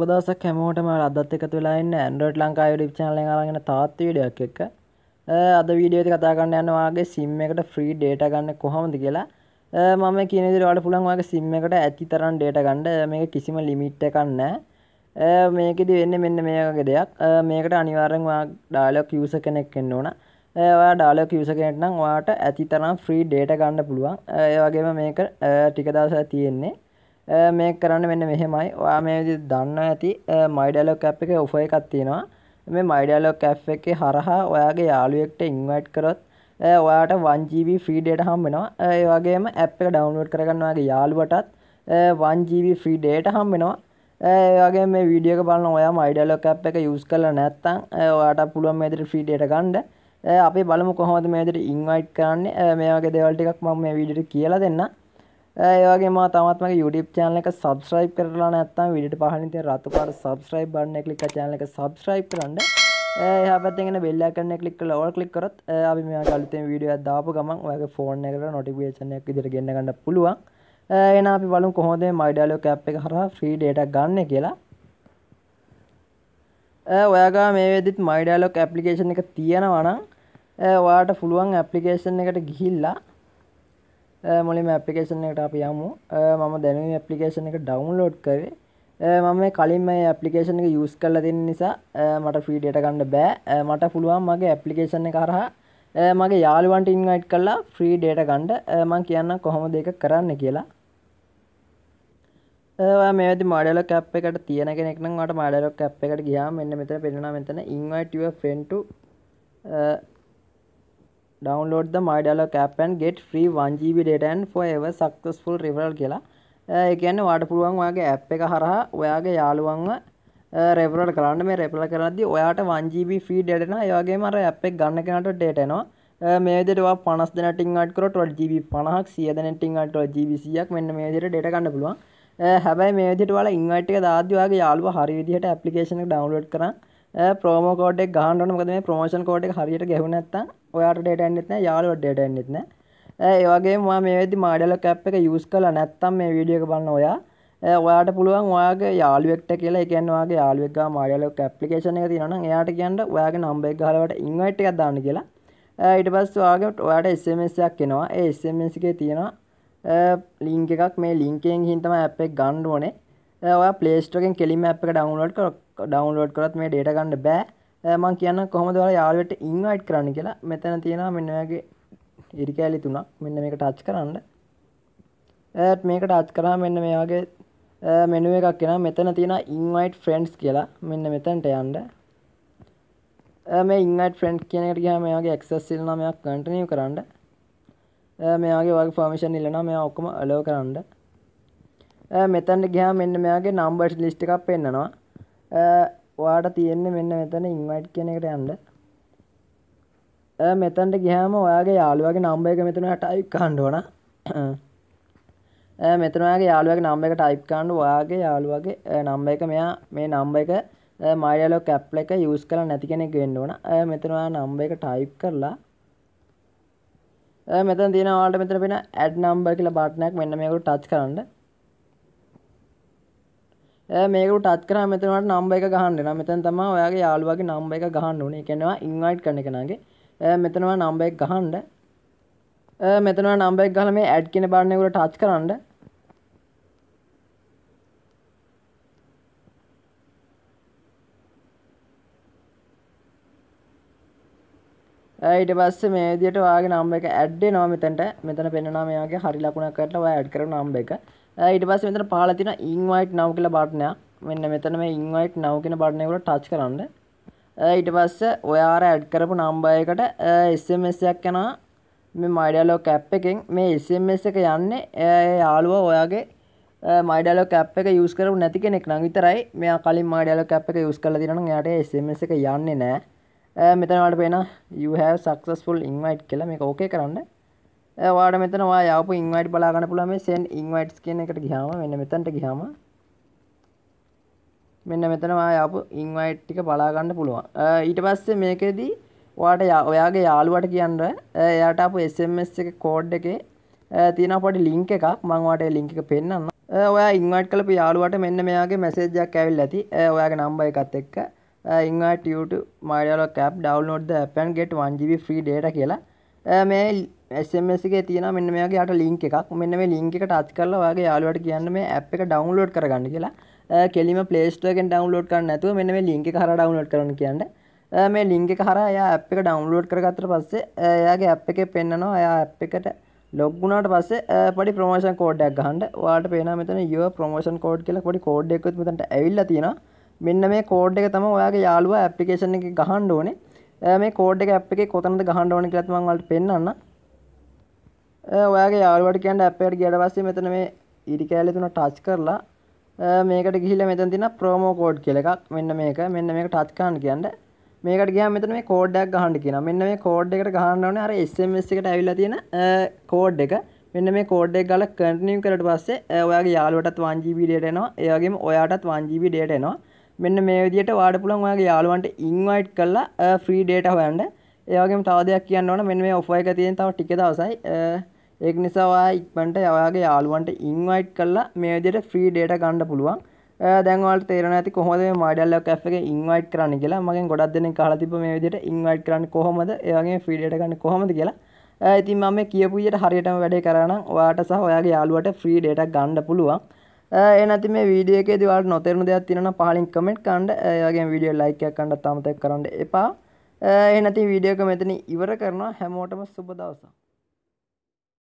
සුබදසක් හැමෝටම අදත් එකතු වෙලාන්න ඇන්ඩරට ලංකා ඩිප් චනල ගෙන තාත් ඩක් එක අද වීඩියෝති කතාගන්න යන්නවාගේ සිම් එකට ෆ්‍රී ඩේට ගන්න කොහොමද කියලා මම කියනෙදිරට පුළන්වාගේ සිම් එකට ඇති තරන් ඩේට ගණ්ඩ මේ කිසිම ලිමිට් එකන්න මේකෙද වෙන්න මෙන්න මේකගේ දෙයක් මේකට අනිවාරෙන්වා ඩාලක් යස කෙනෙක් එන්න ඕන ඩාලක් යස කෙනෙට්නම් වාට ඇති තරම් ෆ්‍රී ඩේට ගන්න පුළුවන් ඒ වගේම මේක ටිකදස තියෙන්නේ මේ කරන්න මෙන්න මෙහෙමයි ඔයා මේ දන්න ඇති මයිඩලෝ කැප් එක ඔෆ එකක් තියෙනවා මේ මයිඩලෝ කැප් එක හරහා ඔයාගේ යාළුවෙක්ට ඉන්වයිට් කරොත් ඔයාට 1GB ෆ්‍රී data හම්බ වෙනවා ඒ වගේම ඇප් එක ඩවුන්ලෝඩ් කරගන්න ඔයාගේ යාළුවටත් 1GB ෆ්‍රී data හම්බ වෙනවා ඒ වගේ මේ වීඩියෝ එක බලන ඔයා මයිඩලෝ කැප් එක use කරලා නැත්නම් ඔයාට පුළුවන් මේ විදිහට ෆ්‍රී data ගන්න අපි බලමු කොහොමද මේ විදිහට ඉන්වයිට් කරන්නේ මේ වගේ දේවල් ටිකක් මම මේ වීඩියෝට කියලා දෙන්නම් ඒගේ ම තමත්ම යුඩප චානල එක සබස්්‍රයි් කරලා නැත්තම් විඩට පහනිතය රතු පාට සබස්්‍රයි් බන්න කලික් චානල එක සබස්්‍රයි් කරන්න හපතිගෙන බෙල්ලා කරන කලික් ලවල් කලික් කරත් අපි මේ කලතෙන් වීඩිය දාපු ගමන් ඔයගේ ෆෝර්න එකට නොටිපේෂනයක් ඉදිර ගන්න ගන්න පුළුවන් එන අපි බලු කොහොදේ මයිඩලෝ කැප් එක හර ්‍රී ඩේටක් ගන්න කියලා ඔයාගා මේ වෙදිත් මයිඩලොක් ඇපලිකේෂන් එක තියෙනවනම් වාට පුළුවන් ඇපලිකේෂන් එකට ගිහිල්ලා මුලින් ඇපිකේෂන එකට අපි යමු මම දැනුව ඇපලිකේෂන එක ඩවන්ලෝඩ් කරේ මම කලින් මේ ඇපලිකේෂන එක යුස් කරල දෙන්න නිසා මට ෆ්‍රීඩට ගණඩ බෑ මට පුළුවන් මගේ ඇපලිකේෂන කරහ මගේ යාළුවන්ට ඉන්වයිට් කරලා ෆ්‍රී ඩේට ගණ්ඩ මං කියන්න කොහොම දෙක කරන්න කියලා මේද මඩල කැප් එකට තියෙන කෙනෙක්නට මඩලොක් කැප් එකට ගියා මෙන්න මෙතර පෙනවා මෙතන ඉන්වයිටව ෆෙන්ටු download the my dialog app and get free 1gb data and forever successful referral කියලා uh, ඒ කියන්නේ ඔයාට පුළුවන් ඔයාගේ app එක හරහා ඔයාගේ යාළුවන්ව රෙෆරල් uh, කරන්න මේ රෙපල කරද්දි ඔයාට 1GB free data එනවා ඒ වගේම අර app එක ගන්න කෙනාට data එනවා uh, මේ විදිහට ඔයා 50 දෙනා ටින් ඇඩ් කරොත් 12GB 50ක් 100 දෙනා ටින් ඇඩ් කරොත් GB 100ක් මෙන්න මේ විදිහට data ගන්න පුළුවන් හැබැයි මේ විදිහට ඔයාලා invite එක දාද්දි ඔයාගේ යාළුවා හරි විදිහට application එක download කරන් ප්‍රෝම කෝඩෙක් ගහන්නන මකද මේ ප්‍රමෝෂන් කෝඩ් හරියට ගැහුනත්ත ඔයාට ඩේටන්නෙත්න යාලුවට ඩේටන්නෙත්න ඒවගේ මවා මේදි මාඩල කැප් එක යුස් කල නැත්තම් මේ විඩියක බන්න ඔයා ඔයාට පුළුවන් ඔයාගේ යාලුවෙක්ට කියලා එකන්වාගේ යාලුවෙක් මාඩල කප්ලිකේෂන එක තිනන එයාට කියන්නට ඔයාගේ නම්බෙක් හලවට ඉංවයිට් එකක් දාන්න කියලා ඊට පස් වාගට ඔයාට එස්මස්යක් එනවා ඒස්මස් එකේ තියෙනවා ලිංක එකක් මේ ලිංකෙන් හිතම ඇප් එක ගණ්ඩුවනේ ඔයා පලේස්ටෝකෙන් කෙලිම ඇ් එක ඩවුනලඩ් කරක් ඩවන්ලෝඩ් කරත් මේ ඩේට ගන්න බෑ මං කියන්න කොහොමද යාලට ඉන්වයිට් කරන්න කියලා මෙතන තියෙන මෙන්නගේ ඉරිකෑලි තුනක් මෙන්න මේක ටච් කරන්න ඇත් මේක ටච් කරා මෙන්න මේගේ මෙනුව එකක් කියෙන මෙතන තියෙන ඉන්වයිට් ෆ්‍රෙන්ඩ්ස් කියලා මෙන්න මෙතැන්ට යන්ඩ මේ ඉන්ගට ෆ්‍රෙන්ඩ් කියනට කිය මේගේ එක්සස් සිල්නමයක් කටනය කරන්න මෙයාගේ වගේ ෆර්මිෂන් ඉල්ලන මෙ ඔක්කම අලෝ කරන්න මෙතැන්ට ගහ මෙන්න මෙයාගේ නම්බර්ස් ලිස්්ටි එකක් පෙන්න්නවා වාට තියෙන්නේ මෙන්න මෙතන ඉන්වයිට් කියන එකට යන්ඩ මෙතන්ට ගිහම ඔයාගේ යාළුවගේ නම්බ එක මෙතන ටයිප් කණ්ඩෝන මෙතනගේ යාළුවගේ නම්බ එක ටයිප් කණ්ඩ වාගේ යාළුවගේ නම්බ එක මෙයා මේ නම්බ එක මයිඩලෝ කැප්ල එක යස් කළ නැති කෙනෙක් වෙන්න ඕන මෙතනවා නම්බ එක ටයිප් කරලා මෙතන් තිනවාට මෙතර පෙන ඇඩ් නම්බ කියල බාට්නයක් මෙන්න මේකට ටච් කරන්න මේක ටත් කර මෙතනට නම්බ එක ගහන්න නම් මෙතන් තම ඔයාගේ යාළුවගේ නම්බ එක ගහන්න ඕනේ එකෙනවා ඉන්වයිට් කන කෙනගේ මෙතනවා නම්බ එක ගහන්ඩ මෙතනවා නම්බ එක ගහල මේ ඇඩ් කෙන බාරණයකුට ටච් කරන්න ඊට පස්ස මේදියට වාගේ නම්බ එක ඇඩ්ඩේ නව මෙතැන්ට මෙතන පෙන්නාමයාගේ හරි ලකුණක් කරට ඇඩ් කර නම්බ එක ඊට පස්සේ මෙතන පහල තියෙන ඉන්වයිට් now කියලා බටනයක් මෙන්න මෙතන මේ ඉන්වයිට් now කියන බටන් එකට ටච් කරන්න ඊට පස්සේ ඔයාර ඇඩ් කරපු නම්බර් එකට SMS එකක් යනවා මේ My Dialog app එකෙන් මේ SMS එක යන්නේ යාළුවා ඔයාගේ My Dialog app එක use කරපු නැති කෙනෙක් නම් විතරයි මෙයා කලින් My Dialog app එක use කරලා තියෙනවා නම් එයාට SMS එක යන්නේ නැහැ මෙතන වලට පේනවා you have successful invite කියලා මේක okay කරන්න වාට මෙතනවා යපු ඉන්වයිට බලාගන්න පුළම සෙන් ඉන්වයිටස් කියන එකට ගිහාම මෙන්න මෙතන්ට ගිහාම මෙන්න මෙතනවා යපු ඉන්වයිට් ටික බලාගන්න පුළුවන් ඊට පස්සේ මේකෙදී වාට ඔයාගේ යාළුවට කියන්න එයාට අප SMS එක කෝඩ් එකේ තියෙන පොඩි ලින්ක් එකක් මං වාට ලින්ක් එක පෙන්නන්න ඔයා ඉන්වයිට් කළපු යාළුවට මෙන්න මෙයාගේ මැසේජයක් ඇවිල්ලා ඇති ඔයාගේ නම්බර් එකත් එක්ක invite you to my dialog app download the app and get 1 GB free data කියලා මේ SMS එක තියෙන මෙන්න මේගේ යට ලිංක් එකක් මෙන්න මේ ලිංක් එක ටච් කරලා ඔයාගේ යාළුවට කියන්න මේ ඇප් එක ඩවුන්ලෝඩ් කරගන්න කියලා කෙලිම Play Store එකෙන් ඩවුන්ලෝඩ් කරන්න නැතුව මෙන්න මේ ලිංක් එක හරහා ඩවුන්ලෝඩ් කරන්න කියන්නේ මේ ලිංක හරා එයා ඇප් එක ඩවුන්ලෝඩ් කරගත්තට පස්සේ එයාගේ ඇප් එකේ පෙන්නනවා එයා ඇප් එකට ලොග් වුණාට පස්සේ පොඩි ප්‍රොමෝෂන් කෝඩ් එකක් ගහන්න. ඔයාලට පේනවා මෙතන your promotion code කියලා පොඩි කෝඩ් එකකුත් මෙතනට ඇවිල්ලා තියෙනවා. මෙන්න මේ කෝඩ් එක තමයි ඔයාගේ යාළුවා ඇප්ලිකේෂන් එකේ ගහන්න ඕනේ. මේ කෝඩ් එක ඇප් එකේ කොතනද ගහන්න ඕනේ කියලාත් මම ඔයාලට පෙන්නන්නම්. ඔයාගේ යාල්වට කියන්ඩ අපේට ගඩ වස්සේ මෙතන මේ ඉඩි කෑලි තුන ටච් කරලා මේකට ගිහිල මෙතන් තින ප්‍රෝමෝකෝඩ් කියල එකක් මෙන්න මේක මෙන්න මේක ටත්කාන් කියන්න මේකට ගිය මෙතන මේ කෝඩ්ඩක් ගහන්ඩ කියන මෙන්න මේ කෝඩ් එකට ගහන්නවන අර එස්මස් එකට ඇවිල තියෙන කෝඩ් එක මෙන්න මේ කෝඩ්ඩෙක් ගල කටිනියම් කරට පස්සේ ඔයාගේ යාලුවටත් වංජීබි ඩේටනවා ඒවගේම ඔයාටත් වංජීබි ඩේටනවා මෙන්න මේ විදියට වාඩ පුළන් ඔයාගේ යාලුවන්ට ඉන්වයිට් කරලා ෆ්‍රී ඩේට හොයන්ඩ ඒවගේ තවදයක් කියන්න ඕන මෙන්න මේ ඔෆයි එක තියෙන තව ටික දවසයි ඒක නිසා ඔයා ඉක්මනට ඔයාගේ යාළුවන්ට ඉන්වයිට් කරලා මේ විදිහට ෆ්‍රී ඩේටා ගන්න පුළුවන්. දැන් ඔයාලට තේරෙනවා ඇති කොහොමද මේ My Dialog app එකේ ඉන්වයිට් කරන්න කියලා. මගෙන් ගොඩක් දෙනෙක් අහලා තිබ්බ මේ විදිහට ඉන්වයිට් කරන්නේ කොහොමද? ඒ වගේම ෆ්‍රී ඩේටා ගන්න කොහොමද කියලා. ඉතින් මම මේ කියපු විදිහට හරියටම වැඩේ කරා නම් ඔයාට සහ ඔයාගේ යාළුවට ෆ්‍රී ඩේටා ගන්න පුළුවන්. ඒ නැති මේ වීඩියෝ එකේදී ඔයාලට නොතේරුණු දෙයක් තියෙනවා නම් පහලින් කමෙන්ට් කරන්න. ඒ වගේම වීඩියෝ ලයික් එකක් කරන්නත් අමතක කරන්න එපා. ඒ නැති වීඩියෝ එක මෙතන ඉවර කරනවා හැමෝටම සුබ දවසක්.